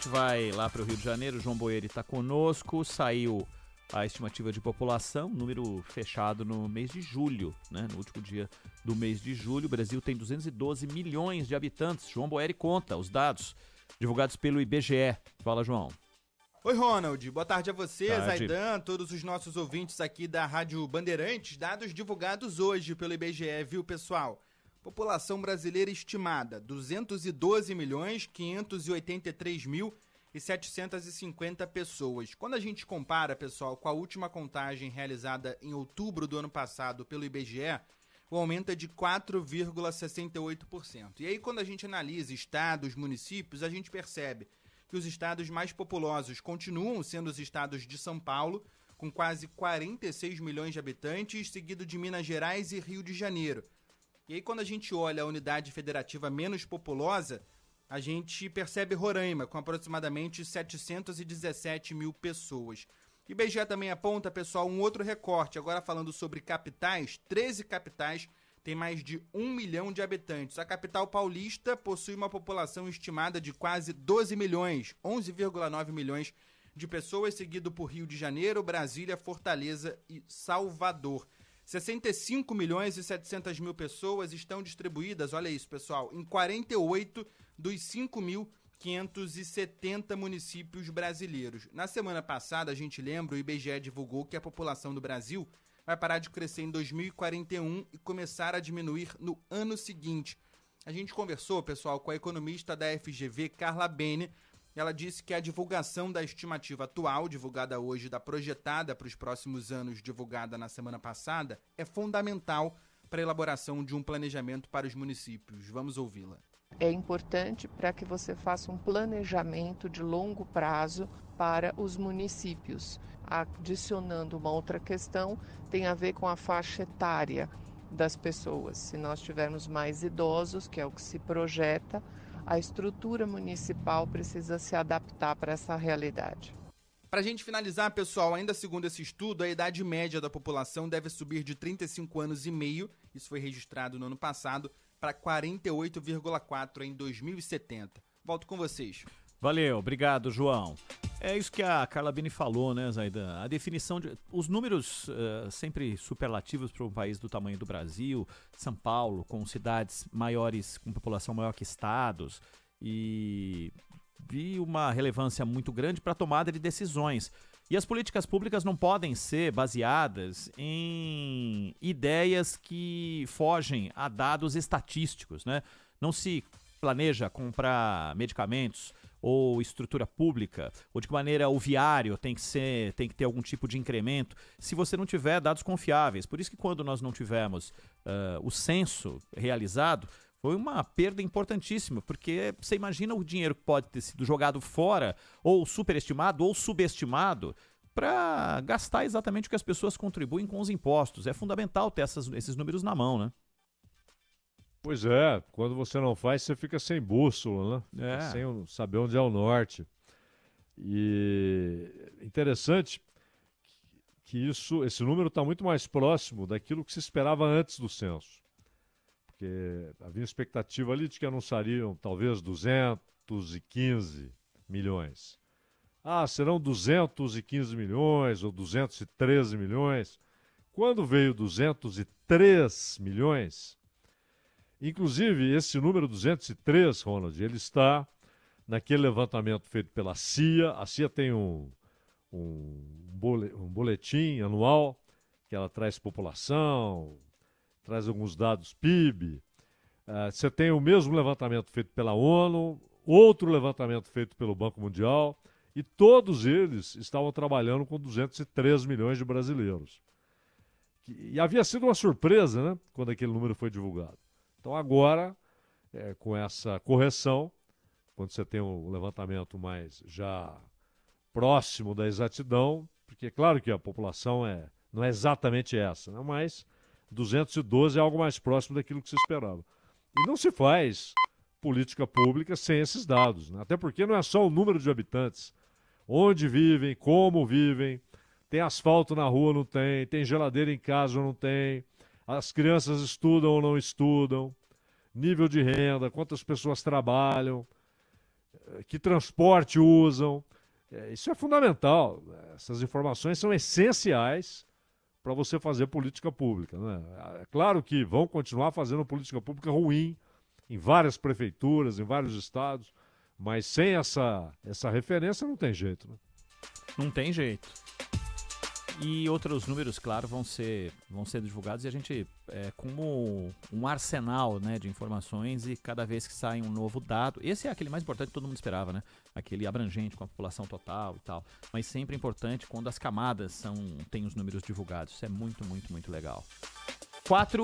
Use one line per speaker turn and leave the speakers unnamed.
gente vai lá para o Rio de Janeiro, João Boeri está conosco, saiu a estimativa de população, número fechado no mês de julho, né? no último dia do mês de julho. O Brasil tem 212 milhões de habitantes. João Boeri conta os dados divulgados pelo IBGE. Fala, João.
Oi, Ronald. Boa tarde a você, Zaidan, todos os nossos ouvintes aqui da Rádio Bandeirantes. Dados divulgados hoje pelo IBGE, viu, pessoal? População brasileira estimada: 212.583.750 milhões mil e pessoas. Quando a gente compara, pessoal, com a última contagem realizada em outubro do ano passado pelo IBGE, o aumento é de 4,68%. E aí, quando a gente analisa estados, municípios, a gente percebe que os estados mais populosos continuam sendo os estados de São Paulo, com quase 46 milhões de habitantes, seguido de Minas Gerais e Rio de Janeiro e aí, quando a gente olha a unidade federativa menos populosa, a gente percebe Roraima, com aproximadamente 717 mil pessoas. E IBGE também aponta, pessoal, um outro recorte. Agora falando sobre capitais, 13 capitais têm mais de 1 milhão de habitantes. A capital paulista possui uma população estimada de quase 12 milhões, 11,9 milhões de pessoas, seguido por Rio de Janeiro, Brasília, Fortaleza e Salvador. 65 milhões e 700 mil pessoas estão distribuídas, olha isso, pessoal, em 48 dos 5.570 municípios brasileiros. Na semana passada, a gente lembra, o IBGE divulgou que a população do Brasil vai parar de crescer em 2041 e começar a diminuir no ano seguinte. A gente conversou, pessoal, com a economista da FGV, Carla Bene, ela disse que a divulgação da estimativa atual, divulgada hoje, da projetada para os próximos anos, divulgada na semana passada, é fundamental para a elaboração de um planejamento para os municípios. Vamos ouvi-la. É importante para que você faça um planejamento de longo prazo para os municípios. Adicionando uma outra questão, tem a ver com a faixa etária das pessoas. Se nós tivermos mais idosos, que é o que se projeta, a estrutura municipal precisa se adaptar para essa realidade. Para a gente finalizar, pessoal, ainda segundo esse estudo, a idade média da população deve subir de 35 anos e meio, isso foi registrado no ano passado, para 48,4 em 2070. Volto com vocês.
Valeu,
obrigado, João. É isso que a Carla Bini falou, né, Zaidan? A definição de. Os números uh, sempre superlativos para um país do tamanho do Brasil, São Paulo, com cidades maiores, com população maior que estados, e vi uma relevância muito grande para a tomada de decisões. E as políticas públicas não podem ser baseadas em ideias que fogem a dados estatísticos, né? Não se planeja comprar medicamentos ou estrutura pública, ou de que maneira o viário tem que ser, tem que ter algum tipo de incremento, se você não tiver dados confiáveis. Por isso que quando nós não tivemos uh, o censo realizado, foi uma perda importantíssima, porque você imagina o dinheiro que pode ter sido jogado fora, ou superestimado, ou subestimado, para gastar exatamente o que as pessoas contribuem com os impostos. É fundamental ter essas,
esses números na mão, né? Pois é, quando você não faz, você fica sem bússola, né? É. Sem saber onde é o norte. E interessante que isso, esse número está muito mais próximo daquilo que se esperava antes do censo. Porque havia expectativa ali de que anunciariam talvez 215 milhões. Ah, serão 215 milhões ou 213 milhões. Quando veio 203 milhões, Inclusive, esse número 203, Ronald, ele está naquele levantamento feito pela CIA. A CIA tem um, um boletim anual que ela traz população, traz alguns dados PIB. Uh, eh, você tem o mesmo levantamento feito pela ONU, outro levantamento feito pelo Banco Mundial, e todos eles estavam trabalhando com 203 milhões de brasileiros. E havia sido uma surpresa, né, quando aquele número foi divulgado. Então agora, é, com essa correção, quando você tem um levantamento mais já próximo da exatidão, porque é claro que a população é, não é exatamente essa, né? mas 212 é algo mais próximo daquilo que se esperava. E não se faz política pública sem esses dados, né? até porque não é só o número de habitantes, onde vivem, como vivem, tem asfalto na rua, não tem, tem geladeira em casa, não tem, as crianças estudam ou não estudam, nível de renda, quantas pessoas trabalham, eh, que transporte usam. Eh, isso é fundamental. Essas informações são essenciais para você fazer política pública. Né? É claro que vão continuar fazendo política pública ruim em várias prefeituras, em vários estados, mas sem essa, essa referência não tem jeito. Né?
Não tem jeito. E outros números, claro, vão ser, vão ser divulgados e a gente, é, como um arsenal né, de informações e cada vez que sai um novo dado, esse é aquele mais importante que todo mundo esperava, né? Aquele abrangente com a população total e tal. Mas sempre importante quando as camadas são têm os números divulgados. Isso é muito, muito, muito legal. quatro